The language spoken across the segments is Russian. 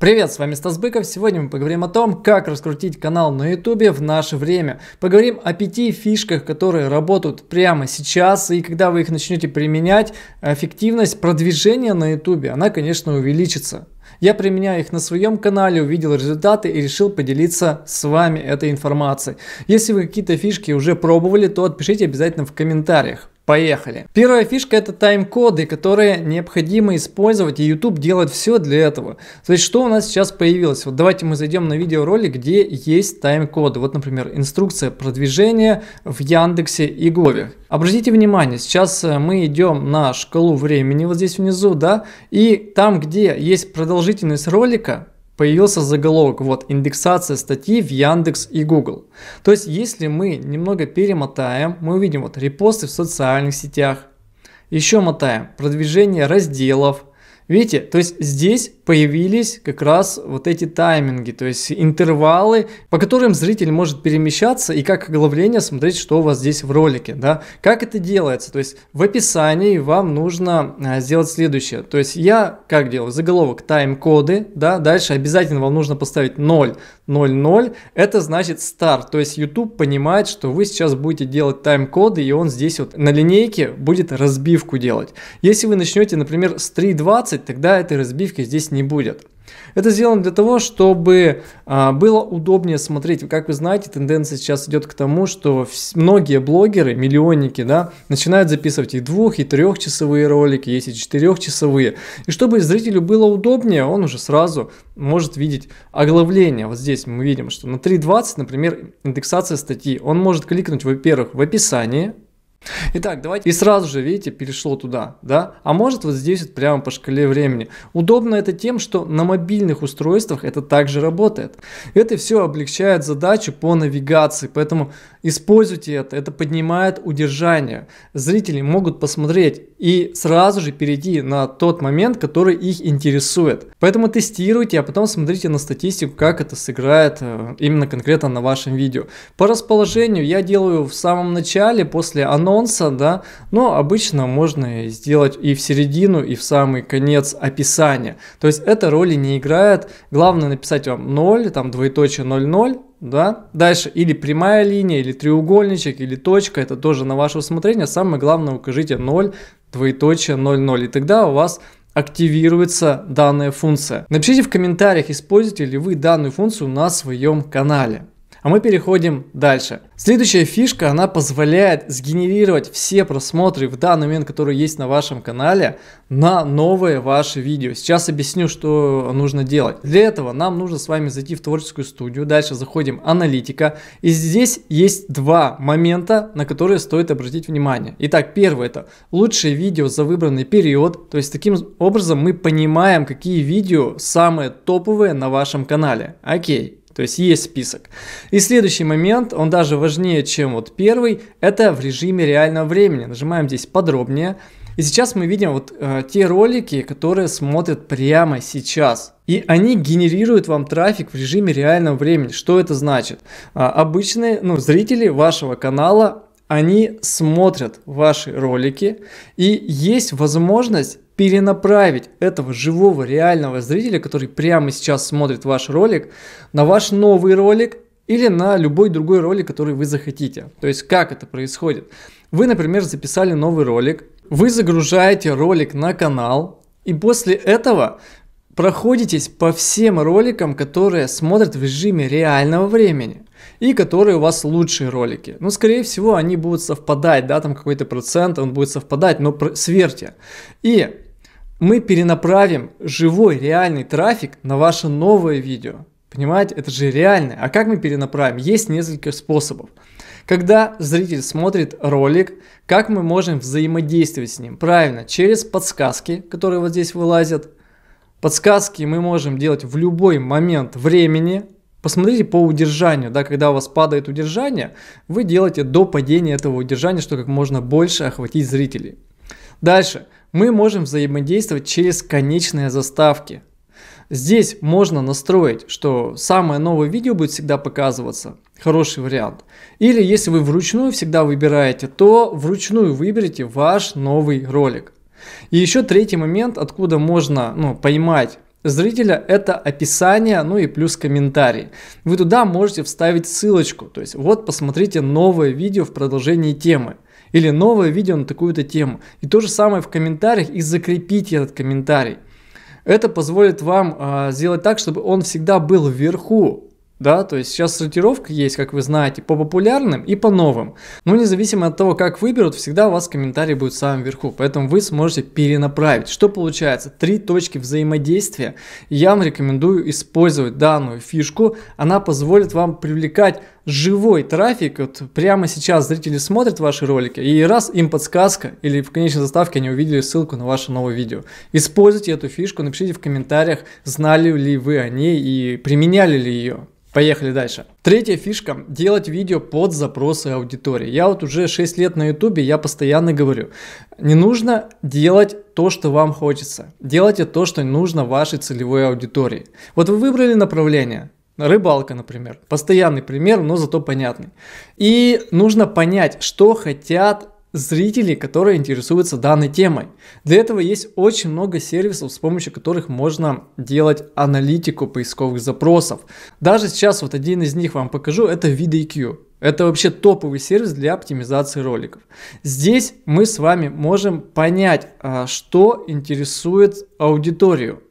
Привет, с вами Стас Быков. Сегодня мы поговорим о том, как раскрутить канал на YouTube в наше время. Поговорим о пяти фишках, которые работают прямо сейчас, и когда вы их начнете применять, эффективность продвижения на YouTube, она, конечно, увеличится. Я применяю их на своем канале, увидел результаты и решил поделиться с вами этой информацией. Если вы какие-то фишки уже пробовали, то отпишите обязательно в комментариях. Поехали. Первая фишка это тайм-коды, которые необходимо использовать, и YouTube делает все для этого. То есть, что у нас сейчас появилось? Вот давайте мы зайдем на видеоролик, где есть тайм-коды. Вот, например, инструкция продвижения в Яндексе и Гове. Обратите внимание, сейчас э, мы идем на шкалу времени вот здесь внизу, да, и там, где есть продолжительность ролика, появился заголовок вот индексация статьи в Яндекс и Google. То есть если мы немного перемотаем, мы увидим вот репосты в социальных сетях, еще мотаем продвижение разделов, Видите, то есть здесь появились как раз вот эти тайминги, то есть интервалы, по которым зритель может перемещаться и как оглавление смотреть, что у вас здесь в ролике, да. Как это делается? То есть в описании вам нужно а, сделать следующее. То есть я как делаю? Заголовок тайм-коды, да, дальше обязательно вам нужно поставить 0 0.0, это значит старт. То есть YouTube понимает, что вы сейчас будете делать тайм-коды, и он здесь вот на линейке будет разбивку делать. Если вы начнете, например, с 3.20, тогда этой разбивки здесь не будет. Это сделано для того, чтобы а, было удобнее смотреть. Как вы знаете, тенденция сейчас идет к тому, что многие блогеры, миллионники, да, начинают записывать и двух, и трехчасовые ролики, есть и четырехчасовые. И чтобы зрителю было удобнее, он уже сразу может видеть оглавление. Вот здесь мы видим, что на 3.20, например, индексация статьи. Он может кликнуть, во-первых, в описании Итак, давайте и сразу же, видите, перешло туда, да? А может вот здесь вот прямо по шкале времени. Удобно это тем, что на мобильных устройствах это также работает. Это все облегчает задачу по навигации, поэтому используйте это, это поднимает удержание. Зрители могут посмотреть, и сразу же перейти на тот момент, который их интересует. Поэтому тестируйте, а потом смотрите на статистику, как это сыграет э, именно конкретно на вашем видео. По расположению я делаю в самом начале, после анонса, да, но обычно можно сделать и в середину, и в самый конец описания. То есть это роли не играет. Главное написать вам 0, там двоеточие 00, да? Дальше или прямая линия, или треугольничек, или точка, это тоже на ваше усмотрение. Самое главное, укажите 0, двоеточие 0,0, и тогда у вас активируется данная функция. Напишите в комментариях, используете ли вы данную функцию на своем канале. А мы переходим дальше. Следующая фишка, она позволяет сгенерировать все просмотры в данный момент, которые есть на вашем канале, на новые ваши видео. Сейчас объясню, что нужно делать. Для этого нам нужно с вами зайти в творческую студию, дальше заходим аналитика, и здесь есть два момента, на которые стоит обратить внимание. Итак, первое это лучшие видео за выбранный период, то есть таким образом мы понимаем, какие видео самые топовые на вашем канале. Окей, то есть есть список. И следующий момент, он даже важнее, чем вот первый, это в режиме реального времени. Нажимаем здесь подробнее. И сейчас мы видим вот э, те ролики, которые смотрят прямо сейчас. И они генерируют вам трафик в режиме реального времени. Что это значит? А, обычные ну, зрители вашего канала, они смотрят ваши ролики и есть возможность перенаправить этого живого реального зрителя, который прямо сейчас смотрит ваш ролик, на ваш новый ролик или на любой другой ролик, который вы захотите. То есть как это происходит? Вы, например, записали новый ролик, вы загружаете ролик на канал, и после этого проходитесь по всем роликам, которые смотрят в режиме реального времени и которые у вас лучшие ролики. Ну, скорее всего, они будут совпадать, да, там какой-то процент, он будет совпадать, но сверьте. И мы перенаправим живой, реальный трафик на ваше новое видео. Понимаете, это же реально. А как мы перенаправим? Есть несколько способов. Когда зритель смотрит ролик, как мы можем взаимодействовать с ним? Правильно, через подсказки, которые вот здесь вылазят. Подсказки мы можем делать в любой момент времени. Посмотрите по удержанию, да, когда у вас падает удержание, вы делаете до падения этого удержания, чтобы как можно больше охватить зрителей. Дальше мы можем взаимодействовать через конечные заставки. Здесь можно настроить, что самое новое видео будет всегда показываться. Хороший вариант. Или если вы вручную всегда выбираете, то вручную выберите ваш новый ролик. И еще третий момент, откуда можно ну, поймать зрителя это описание, ну и плюс комментарий. Вы туда можете вставить ссылочку, то есть вот посмотрите новое видео в продолжении темы или новое видео на такую-то тему. И то же самое в комментариях и закрепить этот комментарий. Это позволит вам э, сделать так, чтобы он всегда был вверху, да, то есть сейчас сортировка есть, как вы знаете, по популярным и по новым. Но независимо от того, как выберут, всегда у вас комментарий будет в самом верху. Поэтому вы сможете перенаправить. Что получается? Три точки взаимодействия. Я вам рекомендую использовать данную фишку. Она позволит вам привлекать живой трафик. Вот прямо сейчас зрители смотрят ваши ролики. И раз им подсказка или в конечной заставке они увидели ссылку на ваше новое видео. Используйте эту фишку, напишите в комментариях, знали ли вы о ней и применяли ли ее. Поехали дальше. Третья фишка – делать видео под запросы аудитории. Я вот уже 6 лет на ютубе, я постоянно говорю, не нужно делать то, что вам хочется. Делайте то, что нужно вашей целевой аудитории. Вот вы выбрали направление, рыбалка, например. Постоянный пример, но зато понятный. И нужно понять, что хотят зрителей, которые интересуются данной темой. Для этого есть очень много сервисов, с помощью которых можно делать аналитику поисковых запросов. Даже сейчас вот один из них вам покажу, это VidIQ. Это вообще топовый сервис для оптимизации роликов. Здесь мы с вами можем понять, а, что интересует аудиторию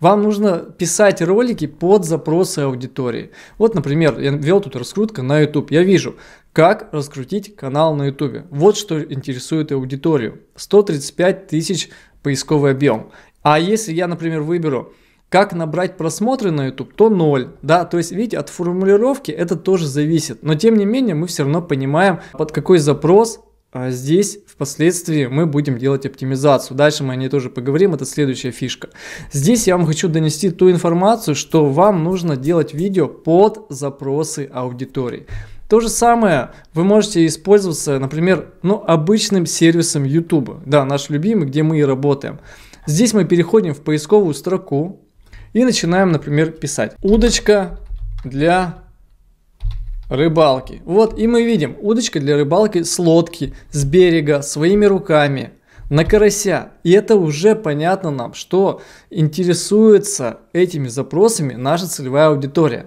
вам нужно писать ролики под запросы аудитории. Вот, например, я вел тут раскрутка на YouTube. Я вижу, как раскрутить канал на YouTube. Вот что интересует аудиторию. 135 тысяч поисковый объем. А если я, например, выберу как набрать просмотры на YouTube, то 0. Да, то есть, видите, от формулировки это тоже зависит. Но тем не менее, мы все равно понимаем, под какой запрос а, здесь впоследствии мы будем делать оптимизацию. Дальше мы о ней тоже поговорим, это следующая фишка. Здесь я вам хочу донести ту информацию, что вам нужно делать видео под запросы аудитории. То же самое вы можете использоваться, например, ну, обычным сервисом YouTube, да, наш любимый, где мы и работаем. Здесь мы переходим в поисковую строку и начинаем, например, писать «Удочка для рыбалки. Вот и мы видим удочка для рыбалки с лодки, с берега, своими руками, на карася. И это уже понятно нам, что интересуется этими запросами наша целевая аудитория.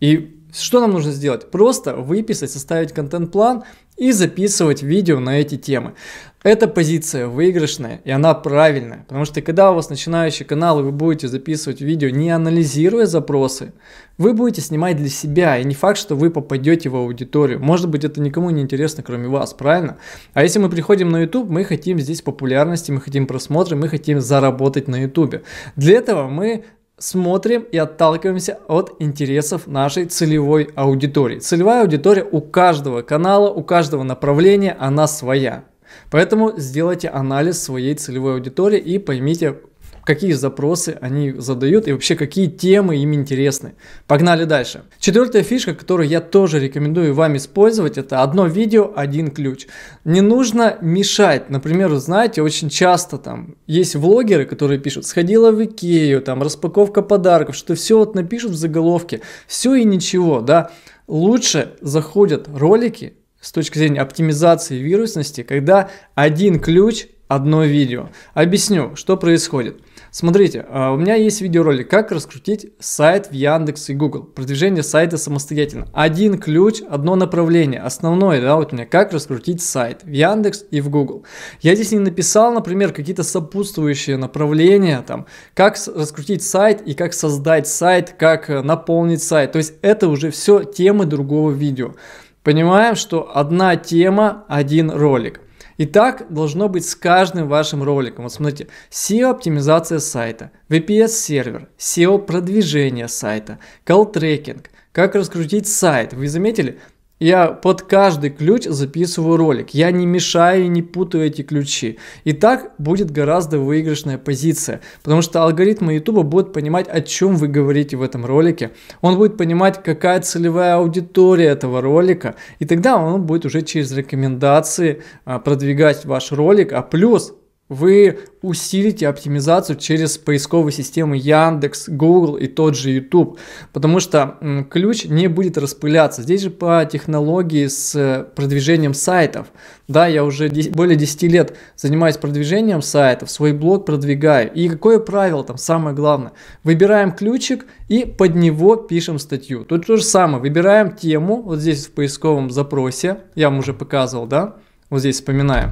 И что нам нужно сделать? Просто выписать, составить контент-план и записывать видео на эти темы. Эта позиция выигрышная и она правильная, потому что когда у вас начинающий канал и вы будете записывать видео не анализируя запросы, вы будете снимать для себя и не факт, что вы попадете в аудиторию. Может быть это никому не интересно, кроме вас, правильно? А если мы приходим на YouTube, мы хотим здесь популярности, мы хотим просмотры, мы хотим заработать на YouTube. Для этого мы смотрим и отталкиваемся от интересов нашей целевой аудитории. Целевая аудитория у каждого канала, у каждого направления, она своя. Поэтому сделайте анализ своей целевой аудитории и поймите, какие запросы они задают и вообще какие темы им интересны. Погнали дальше. Четвертая фишка, которую я тоже рекомендую вам использовать, это одно видео, один ключ. Не нужно мешать. Например, знаете, очень часто там есть влогеры, которые пишут, сходила в Икею, там распаковка подарков, что все вот напишут в заголовке, все и ничего, да. Лучше заходят ролики с точки зрения оптимизации вирусности, когда один ключ, одно видео. Объясню, что происходит. Смотрите, а, у меня есть видеоролик, как раскрутить сайт в Яндекс и Google. Продвижение сайта самостоятельно. Один ключ, одно направление. Основное, да, вот у меня, как раскрутить сайт в Яндекс и в Google. Я здесь не написал, например, какие-то сопутствующие направления, там, как раскрутить сайт и как создать сайт, как э, наполнить сайт. То есть это уже все темы другого видео. Понимаем, что одна тема, один ролик. И так должно быть с каждым вашим роликом. Вот смотрите, SEO-оптимизация сайта, VPS-сервер, SEO-продвижение сайта, call трекинг как раскрутить сайт. Вы заметили, я под каждый ключ записываю ролик. Я не мешаю и не путаю эти ключи. И так будет гораздо выигрышная позиция. Потому что алгоритмы YouTube будут понимать, о чем вы говорите в этом ролике. Он будет понимать, какая целевая аудитория этого ролика. И тогда он будет уже через рекомендации а, продвигать ваш ролик. А плюс вы усилите оптимизацию через поисковые системы Яндекс, Google и тот же YouTube, потому что ключ не будет распыляться. Здесь же по технологии с э, продвижением сайтов. Да, я уже 10, более 10 лет занимаюсь продвижением сайтов, свой блог продвигаю. И какое правило там самое главное? Выбираем ключик и под него пишем статью. Тут то же самое, выбираем тему, вот здесь в поисковом запросе, я вам уже показывал, да? Вот здесь вспоминаем.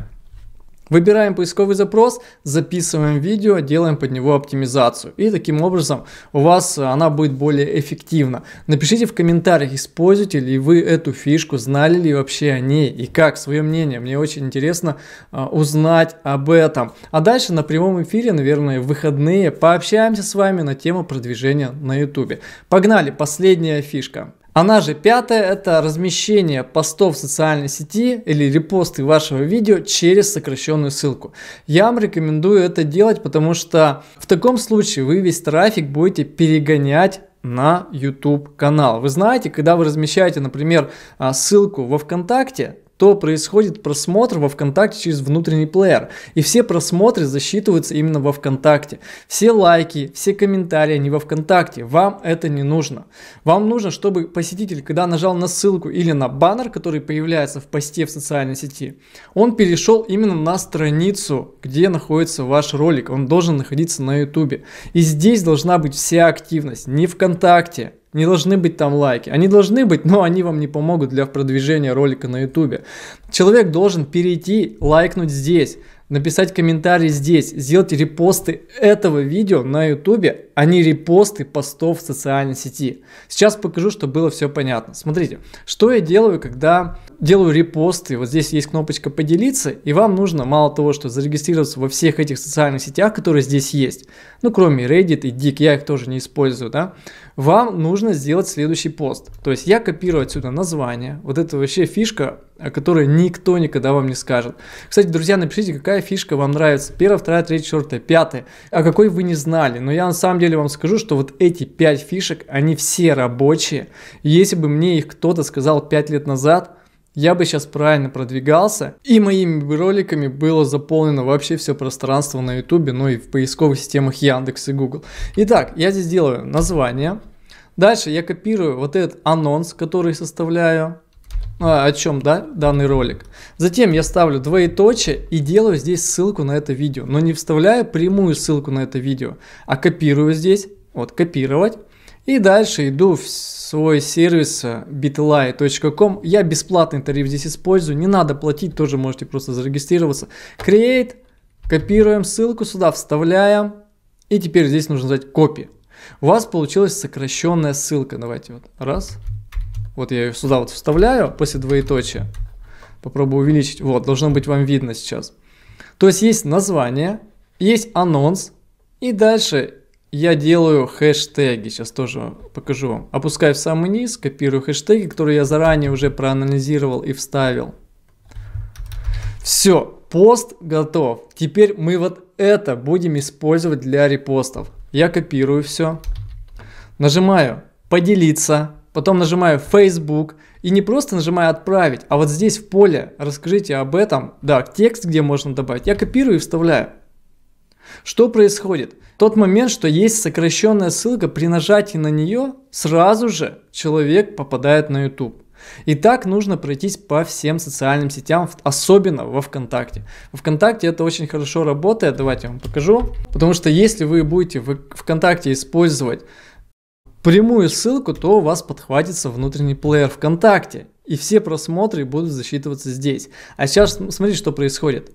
Выбираем поисковый запрос, записываем видео, делаем под него оптимизацию. И таким образом у вас э, она будет более эффективна. Напишите в комментариях, используете ли вы эту фишку, знали ли вообще о ней и как, свое мнение. Мне очень интересно э, узнать об этом. А дальше на прямом эфире, наверное, в выходные пообщаемся с вами на тему продвижения на YouTube. Погнали, последняя фишка. Она же пятая – это размещение постов в социальной сети или репосты вашего видео через сокращенную ссылку. Я вам рекомендую это делать, потому что в таком случае вы весь трафик будете перегонять на YouTube канал. Вы знаете, когда вы размещаете, например, а, ссылку во ВКонтакте, то происходит просмотр во ВКонтакте через внутренний плеер. И все просмотры засчитываются именно во ВКонтакте. Все лайки, все комментарии не во ВКонтакте. Вам это не нужно. Вам нужно, чтобы посетитель, когда нажал на ссылку или на баннер, который появляется в посте в социальной сети, он перешел именно на страницу, где находится ваш ролик. Он должен находиться на YouTube. И здесь должна быть вся активность, не ВКонтакте, не должны быть там лайки. Они должны быть, но они вам не помогут для продвижения ролика на YouTube. Человек должен перейти, лайкнуть здесь, написать комментарий здесь, сделать репосты этого видео на YouTube, а не репосты постов в социальной сети. Сейчас покажу, чтобы было все понятно. Смотрите, что я делаю, когда делаю репосты. Вот здесь есть кнопочка «Поделиться», и вам нужно мало того, что зарегистрироваться во всех этих социальных сетях, которые здесь есть, ну, кроме Reddit и Dick, я их тоже не использую, да, вам нужно сделать следующий пост. То есть я копирую отсюда название. Вот это вообще фишка, о которой никто никогда вам не скажет. Кстати, друзья, напишите, какая фишка вам нравится. Первая, вторая, третья, четвертая, пятая. а какой вы не знали. Но я на самом деле вам скажу, что вот эти пять фишек, они все рабочие. Если бы мне их кто-то сказал пять лет назад, я бы сейчас правильно продвигался, и моими роликами было заполнено вообще все пространство на YouTube, ну и в поисковых системах Яндекс и Google. Итак, я здесь делаю название, Дальше я копирую вот этот анонс, который составляю, а, о чем да, данный ролик. Затем я ставлю двоеточие и делаю здесь ссылку на это видео, но не вставляю прямую ссылку на это видео, а копирую здесь, вот копировать, и дальше иду в свой сервис bitly.com. Э, я бесплатный тариф здесь использую, не надо платить, тоже можете просто зарегистрироваться. Create, копируем ссылку сюда, вставляем, и теперь здесь нужно взять копию. У вас получилась сокращенная ссылка. Давайте вот раз. Вот я ее сюда вот вставляю после двоеточия. Попробую увеличить. Вот, должно быть вам видно сейчас. То есть есть название, есть анонс, и дальше я делаю хэштеги, сейчас тоже покажу вам. Опускаю в самый низ, копирую хэштеги, которые я заранее уже проанализировал и вставил. Все, пост готов. Теперь мы вот это будем использовать для репостов я копирую все, нажимаю «Поделиться», потом нажимаю Facebook и не просто нажимаю «Отправить», а вот здесь в поле «Расскажите об этом», да, текст, где можно добавить, я копирую и вставляю. Что происходит? Тот момент, что есть сокращенная ссылка, при нажатии на нее сразу же человек попадает на YouTube. И так нужно пройтись по всем социальным сетям, особенно во ВКонтакте. Во ВКонтакте это очень хорошо работает, давайте я вам покажу. Потому что если вы будете в ВКонтакте использовать прямую ссылку, то у вас подхватится внутренний плеер ВКонтакте. И все просмотры будут засчитываться здесь. А сейчас ну, смотрите, что происходит.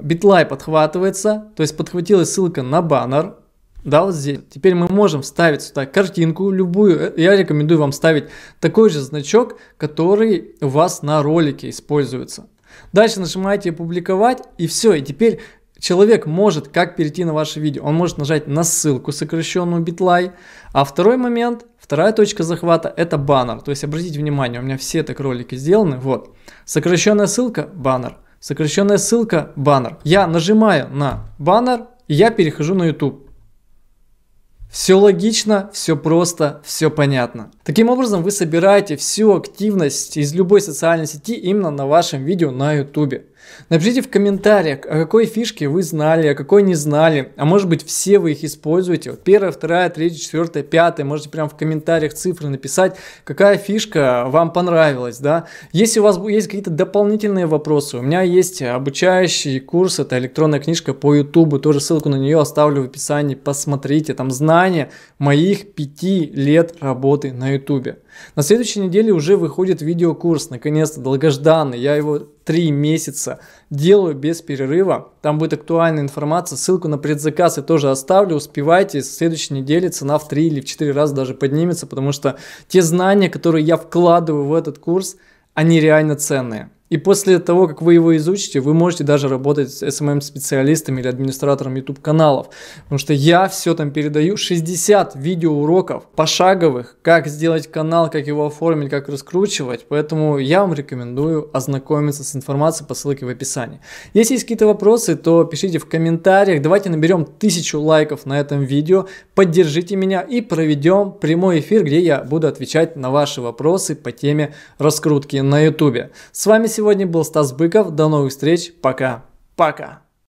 Битлай подхватывается, то есть подхватилась ссылка на баннер, да, вот здесь. Теперь мы можем вставить сюда картинку любую. Э, я рекомендую вам ставить такой же значок, который у вас на ролике используется. Дальше нажимаете «Публиковать» и все. И теперь человек может как перейти на ваше видео. Он может нажать на ссылку, сокращенную BitLine. А второй момент, вторая точка захвата – это баннер. То есть обратите внимание, у меня все так ролики сделаны. Вот, сокращенная ссылка – баннер. Сокращенная ссылка – баннер. Я нажимаю на баннер, и я перехожу на YouTube. Все логично, все просто, все понятно. Таким образом, вы собираете всю активность из любой социальной сети именно на вашем видео на YouTube. Напишите в комментариях, о какой фишке вы знали, о какой не знали. А может быть все вы их используете. Вот первая, вторая, третья, четвертая, пятая. Можете прямо в комментариях цифры написать, какая фишка вам понравилась. Да? Если у вас есть какие-то дополнительные вопросы, у меня есть обучающий курс, это электронная книжка по YouTube. Тоже ссылку на нее оставлю в описании. Посмотрите, там знания моих пяти лет работы на YouTube. На следующей неделе уже выходит видеокурс, наконец-то долгожданный. Я его три месяца делаю без перерыва. Там будет актуальная информация, ссылку на предзаказ я тоже оставлю, успевайте. С следующей недели цена в три или в четыре раза даже поднимется, потому что те знания, которые я вкладываю в этот курс, они реально ценные. И после того, как вы его изучите, вы можете даже работать с SMM-специалистами эм или администратором YouTube-каналов. Потому что я все там передаю, 60 видеоуроков пошаговых, как сделать канал, как его оформить, как раскручивать. Поэтому я вам рекомендую ознакомиться с информацией по ссылке в описании. Если есть какие-то вопросы, то пишите в комментариях. Давайте наберем тысячу лайков на этом видео, поддержите меня и проведем прямой эфир, где я буду отвечать на ваши вопросы по теме раскрутки на YouTube. С вами сегодня сегодня был Стас Быков. До новых встреч. Пока. Пока.